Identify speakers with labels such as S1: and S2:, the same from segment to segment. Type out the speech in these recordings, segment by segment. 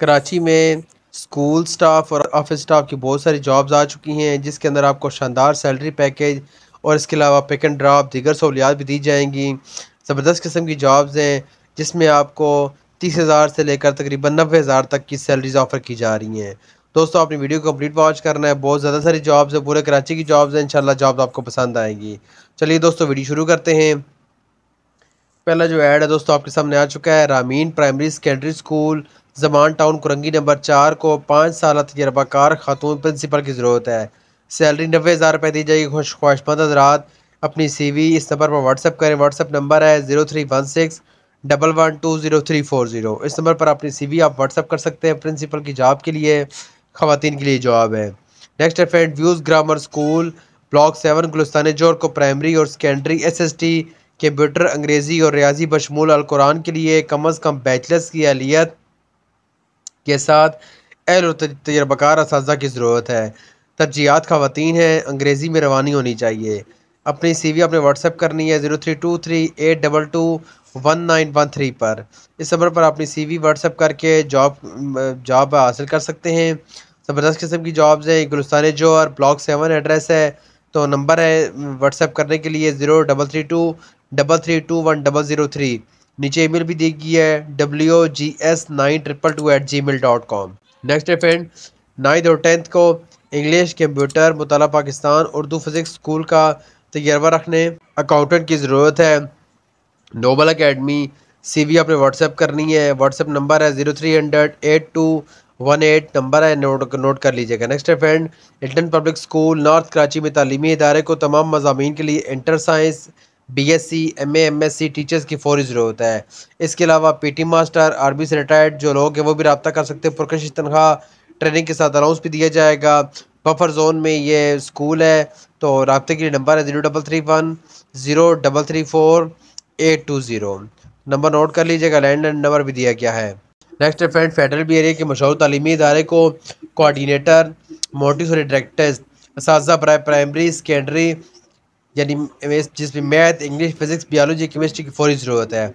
S1: कराची में school staff और office staff की बहुत सारी जॉब्स आ चुकी हैं जिसके अंदर आपको शानदार सैलरी पैकेज और इसके अलावा पिक एंड ड्राप दीगर सहूलियात भी दी जाएंगी ज़बरदस्त किस्म की जॉब्स हैं जिसमें आपको तीस हज़ार से लेकर तकरीबन नब्बे हज़ार तक की सैलरीज ऑफ़र की जा रही हैं दोस्तों आपने वीडियो कंप्लीट वॉच करना है बहुत ज़्यादा सारी जॉब्स है पूरे कराची की जॉब्स हैं इंशाल्लाह जॉब्स आपको पसंद आएंगी चलिए दोस्तों वीडियो शुरू करते हैं पहला जो ऐड है दोस्तों आपके सामने आ चुका है Ramin primary secondary school Zaman town Korangi number चार को पाँच साल तजर्बाकार खातून प्रिंसिपल की ज़रूरत है सैलरी नबे हज़ार रुपये दी जाएगी खुश ख्वाहिशमंद हजरात अपनी सी वी इस नंबर पर व्हाट्सअप करें व्हाट्सअप नंबर है zero three one six double one two zero three four zero इस नंबर पर अपनी सी वी आप व्हाट्सअप कर सकते हैं प्रिंसिपल की जॉब के लिए खातन के लिए जॉब है नेक्स्ट है friend views grammar school block seven Gulistan Jauhar को प्राइमरी और secondary S S T computer अंग्रेज़ी और रियाजी बशमूल अलकुरान के लिए कम अज़ कम बैचलर्स की अहलियत के साथ अहल तजर्बाकार इस की ज़रूरत है तरजीहत खातन हैं अंग्रेज़ी में रवानी होनी चाहिए अपनी सी वी आपने व्हाट्सएप करनी है zero three two three eight double two one nine one three पर इस नंबर पर अपनी सी वी व्हाट्सएप करके जॉब जॉब हासिल कर सकते हैं ज़बरदस्त किस्म की जॉब्स हैं गुलस्तान जो और ब्लॉक सेवन एड्रेस है तो नंबर है व्हाट्सएप करने के लिए zero double three two double three two one double zero three नीचे ईमेल भी दी गई है W G S nine triple two eight gmail dot com next है फ्रेंड नाइन्थ और टेंथ को इंग्लिश कंप्यूटर मुताला पाकिस्तान उर्दू फिज़िक्स स्कूल का तजर्बा रखने अकाउंटेंट की ज़रूरत है नोबल अकेडमी सी वी आपने व्हाट्सएप करनी है व्हाट्सएप नंबर है zero three hundred eight two one eight number है नोट नोट कर लीजिएगा नेक्स्ट है फ्रेंड इल्टन पब्लिक स्कूल नॉर्थ कराची में तलीमी इदारे को तमाम मजामी के लिए inter science BSc S C teachers की फोर जीरो होता है इसके अलावा पीटी मास्टर आर्मी से रिटायर्ड जो लोग हैं वो भी रबता कर सकते हैं पुरकशी तनख्वाह ट्रेनिंग के साथ अलाउंस भी दिया जाएगा बफर जोन में ये स्कूल है तो रबते के लिए नंबर है zero double three one zero double three four eight two zero number note कर लीजिएगा लैंड नंबर भी दिया गया है नेक्स्ट फ्रेंड फेडरल भी एरिया के मशहूर तलीमी इदारे को कोआर्डीनेटर मोटिस और डायरेक्टर्स इस प्राइमरी सेकेंडरी यानी जिसमें math English physics biology chemistry की फौरी ज़रूरत है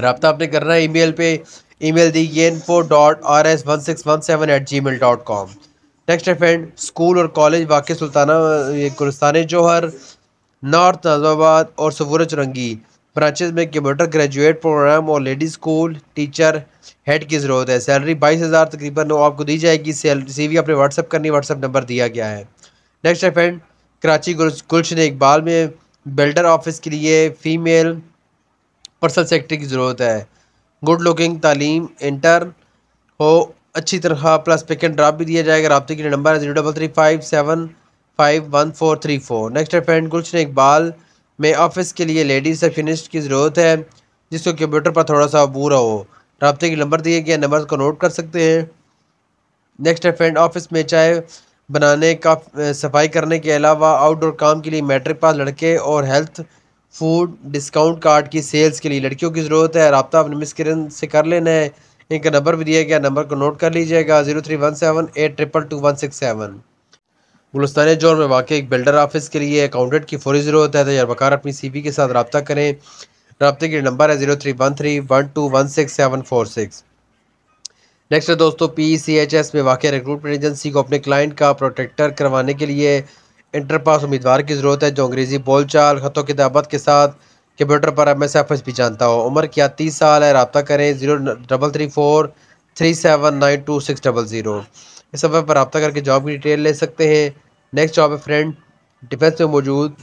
S1: रबता आपने करना है ई मेल पर ई मेल दी ये फो dot R S one six one seven eight gmail dot com next है फ्रेंड स्कूल और कॉलेज वाक़ सुल्ताना गुलस्तान जौहर नॉर्थ नाजाबाद और सबूर चुरंगी ब्रांचेज में कंप्यूटर ग्रेजुएट प्रोग्राम और लेडीज़ स्कूल टीचर हेड की ज़रूरत है सैलरी बाईस हज़ार तकरीबन आपको दी जाएगी सैलरी सी वी आपने व्हाट्सअप करनी व्हाट्सअप नंबर दिया गया है नेक्स्ट है फ्रेंड कराची गुलशन इकबाल में बिल्डर ऑफिस के लिए फ़ीमेल पर्सनल सेक्रेटरी की ज़रूरत है गुड लुकिंग तालीम इंटर हो अच्छी तरह प्लस पिक एंड ड्राप भी दिया जाएगा रबते के लिए नंबर है zero double three five seven five one four three four next है फ्रेंड गुलशन इकबाल में ऑफिस के लिए लेडी रिसेप्शनिस्ट की ज़रूरत है जिसको कंप्यूटर पर थोड़ा सा बुरा हो रबते के नंबर दिए गए नंबर को नोट कर सकते हैं नेक्स्ट है फ्रेंड ऑफिस में चाहे बनाने का सफाई करने के अलावा आउटडोर काम के लिए मैट्रिक पास लड़के और हेल्थ फूड डिस्काउंट कार्ड की सेल्स के लिए लड़कियों की ज़रूरत है रबता अपने मिस किरण से कर लेना है इनका नंबर भी दिया गया नंबर को नोट कर लीजिएगा zero three one seven eight triple two one six seven Gulistan Jauhar में वाक़ एक बिल्डर ऑफिस के लिए अकाउंटेंट की फौरी ज़रूरत है बकार तो अपनी सी पी के साथ रबता करें रबते के लिए नंबर है zero three one three one two one six seven four six next है दोस्तों पी सी एच एस में वाक़ रिक्रूटमेंट एजेंसी को अपने क्लाइंट का प्रोटेक्टर करवाने के लिए इंटर पास उम्मीदवार की ज़रूरत है जो अंग्रेज़ी बोलचाल खतों की दावत के साथ कंप्यूटर पर एम एस एफ एस भी जानता हो उम्र क्या तीस साल है रबता करें zero double three four three seven nine two six double zero इस समय पर रबता करके जॉब की डिटेल ले सकते हैं नेक्स्ट जॉब है फ्रेंड डिफेंस में मौजूद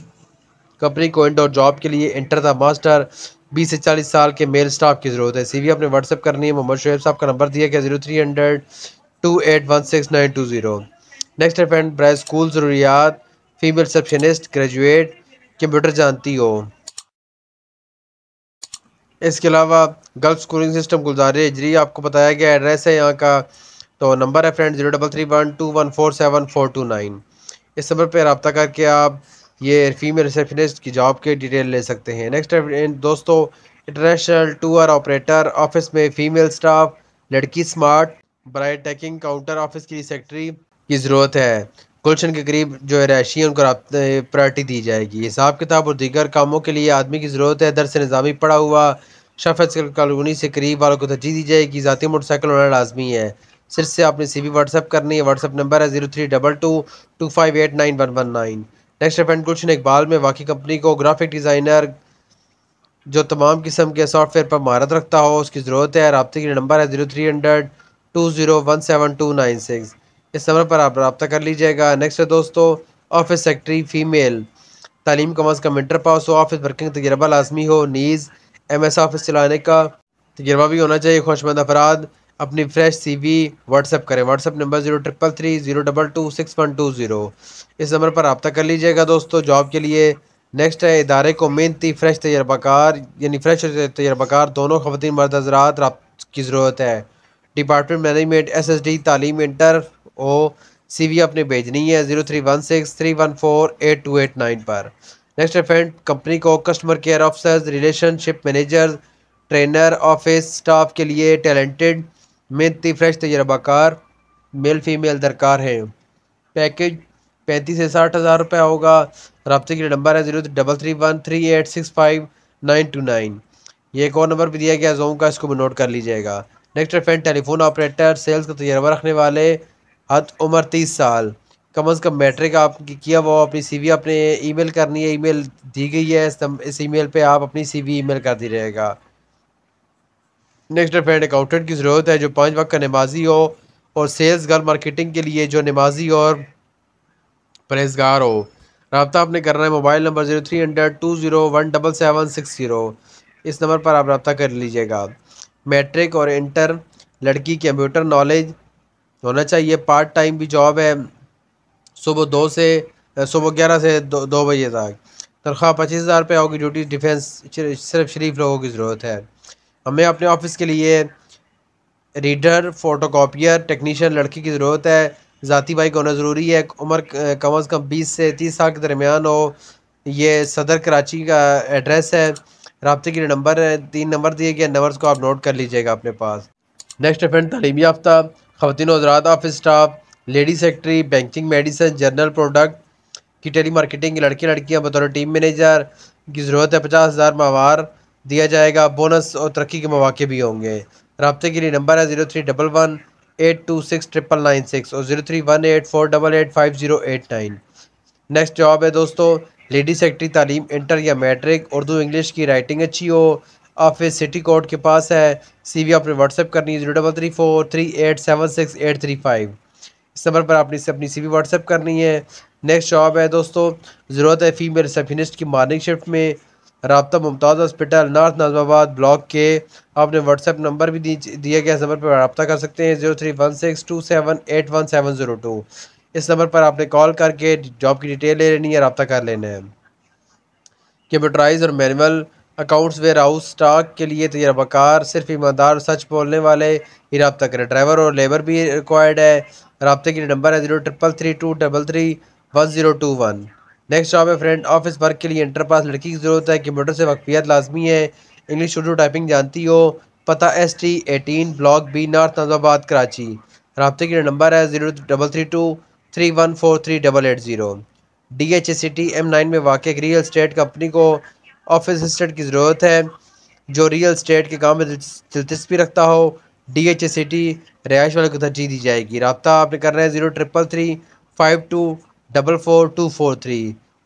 S1: कंपनी को इंडोर जॉब के लिए इंटर द मास्टर बीस से चालीस साल के मेल स्टाफ की ज़रूरत है सीवी आपने व्हाट्सअप करनी है मोहम्मद शुएब साहब का नंबर दिया गया zero three hundred two eight one six nine two zero next है फ्रेंड प्राइस स्कूल ज़रूरियात फीमेल रिसेप्शनिस्ट ग्रेजुएट कंप्यूटर जानती हो इसके अलावा girls schooling system Gulzar ji आपको बताया गया एड्रेस है यहाँ का तो नंबर है friend zero double three one two one four seven four two nine इस नंबर पर रबता करके आप ये फीमेल रिसेप्शनिस्ट की जॉब के डिटेल ले सकते हैं नेक्स्ट दोस्तों इंटरनेशनल टूर ऑपरेटर ऑफिस में फीमेल स्टाफ लड़की smart bright talking counter office की सेक्रेटरी की ज़रूरत है गुलशन के करीब जो है रहायशी है उनको प्रायरिटी दी जाएगी हिसाब किताब और दीगर कामों के लिए आदमी की ज़रूरत है दरस निज़ामी पड़ा हुआ शफत कॉलोनी से करीब वालों को तरजीह दी जाएगी ज़ाती मोटरसाइकिल होना लाजमी है सिर्फ से आपने सी वी व्हाट्सअप करनी है व्हाट्सअप नंबर है zero three double two two five eight nine one one nine next event Gulshan Iqbal में वाकई कंपनी को ग्राफिक डिज़ाइनर जो तमाम किस्म के सॉफ्टवेयर पर महारत रखता हो उसकी ज़रूरत है रबते के नंबर है zero three hundred two zero one seven two nine six इस नंबर पर आप रबा कर लीजिएगा नेक्स्ट है दोस्तों ऑफिस सेक्रेटरी फ़ीमेल तालीम कम अज़ कम इंटर पास हो ऑफिस वर्किंग तजर्बा लाजमी हो नीज़ एम एस ऑफिस चलाने का तजर्बा भी होना चाहिए खुशमंद अफराद अपनी फ्रेश सी वी व्हाट्सअप करें WhatsApp number zero triple three zero double two six one two zero इस नंबर पर रबता कर लीजिएगा दोस्तों जॉब के लिए नेक्स्ट है इदारे को मेहनती फ्रेश तजर्बाकार यानी फ्रेश तजर्बाकार दोनों खवतिन मर्द हजरात की ज़रूरत है department management S S D तालीम इंटर ओ सी वी आपने भेजनी है zero three one six three one four eight two eight nine पर नेक्स्ट फ्रेंड कंपनी को customer care officers relationship manager trainer office staff के लिए टैलेंटेड मेहनती फ्रेश तजर्बाकार मेल फीमेल दरकार हैं पैकेज पैंतीस से साठ हज़ार रुपये होगा रबते के नंबर है zero double three one three eight six five nine two nine ये एक और नंबर भी दिया गया जोम का इसको भी नोट कर लीजिएगा next friend telephone operator sales का तजर्बा रखने वाले हद उम्र तीस साल कम अज़ कम मैट्रिक आपकी किया वो अपनी सी वी अपने ई मेल करनी है ई मेल दी गई है इस ई मेल पर आप अपनी सी वी ई मेल कर दी रहेगा नेक्स्ट फ्रेंड अकाउंटेंट की ज़रूरत है जो पाँच वक्त का नमाजी हो और सेल्स गर्ल मार्केटिंग के लिए जो नमाजी और परहेजगार हो रबता आपने करना है mobile number zero three hundred two zero one double seven six zero इस नंबर पर आप रबता कर लीजिएगा मैट्रिक और इंटर लड़की कंप्यूटर नॉलेज होना चाहिए पार्ट टाइम भी जॉब है सुबह दो से सुबह ग्यारह से दो, दो बजे तक तनख्वाह पच्चीस हज़ार रुपये होगी ड्यूटी डिफेंस सिर्फ शरीफ लोगों की ज़रूरत है हमें अपने ऑफिस के लिए रीडर फोटोकॉपियर टेक्नीशियन लड़की की ज़रूरत है ज़ाती बाइक होना ज़रूरी है उम्र कम अज़ कम बीस से तीस साल के दरमियान हो ये सदर कराची का एड्रेस है रबते के लिए नंबर है तीन नंबर दिए गए नंबर को आप नोट कर लीजिएगा अपने पास नेक्स्ट इवेंट तलीम याफ्ता खवतिन हजरात office staff lady secretary banking medicine general product की टेली मार्केटिंग लड़के लड़कियाँ बतौर टीम मैनेजर की ज़रूरत है पचास हज़ार माहवार दिया जाएगा बोनस और तरक्की के मौाक़े भी होंगे रबते के लिए नंबर है zero three double one eight two six triple nine six और zero three one eight four double eight five zero eight nine next job है दोस्तों लेडी सेक्रेटरी तालीम इंटर या मैट्रिक उर्दू इंग्लिश की राइटिंग अच्छी हो ऑफिस सिटी कोर्ट के पास है सी वी आपने व्हाट्सएप करनी है zero double three four three eight seven six eight three five इस नंबर पर आपने अपनी सी वी व्हाट्सएप करनी है नेक्स्ट जॉब है दोस्तों ज़रूरत है फीमेल रिसेप्शनिस्ट की मॉर्निंग शिफ्ट में रबता Mumtaz hospital north Nazimabad block के आपने व्हाट्सएप नंबर भी दिया गया इस नंबर पर रबा कर सकते हैं zero three one six two seven eight one seven zero two इस नंबर पर आपने कॉल करके जॉब की डिटेल ले लेनी है रबा कर लेना है कंप्यूटराइज और manual accounts warehouse stock के लिए तजर्बाकार सिर्फ ईमानदार सच बोलने वाले ही रबा करें ड्राइवर और लेबर भी रिक्वायर्ड है रबते के लिए नंबर है zero triple three two double three one zero two one next job है फ्रेंड ऑफिस वर्क के लिए इंटर पास लड़की की ज़रूरत है कंप्यूटर से वक्फियत लाजमी है इंग्लिश उर्दू टाइपिंग जानती हो पता S T eighteen block B north Nazimabad Karachi रबते के नंबर है zero double three two three one four three double eight zero D H A T M nine में वाक़ रियल इस्टेट कंपनी को ऑफिस असिस्टेंट की ज़रूरत है जो रियल इस्टेट के काम में दिलचस्पी रखता हो D H A C T रिहाइश वाले को तरजीह दी जाएगी रबता आपने रहे हैं zero triple three five two double four two four three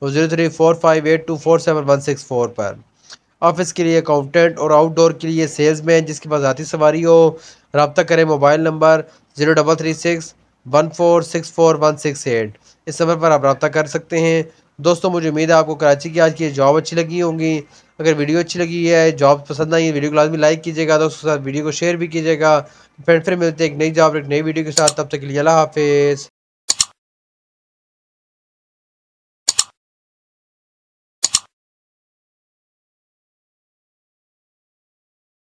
S1: और zero three four five eight two four seven one six four पर ऑफिस के लिए अकाउंटेंट और आउटडोर के लिए सेल्स मैन जिसके पास आती सवारी हो रबता करें mobile number zero double three six one four six four one six eight इस नंबर पर आप रबा कर सकते हैं दोस्तों मुझे उम्मीद है आपको कराची की आज की जॉब अच्छी लगी होंगी अगर वीडियो अच्छी लगी है जॉब पसंद आई है वीडियो को लाजमी लाइक कीजिएगा दोस्तों के साथ वीडियो को शेयर भी कीजिएगा फ्रेंड फिर मिलते हैं एक नई जॉब एक नई वीडियो के साथ तब तक के लिए अल्लाह हाफिज़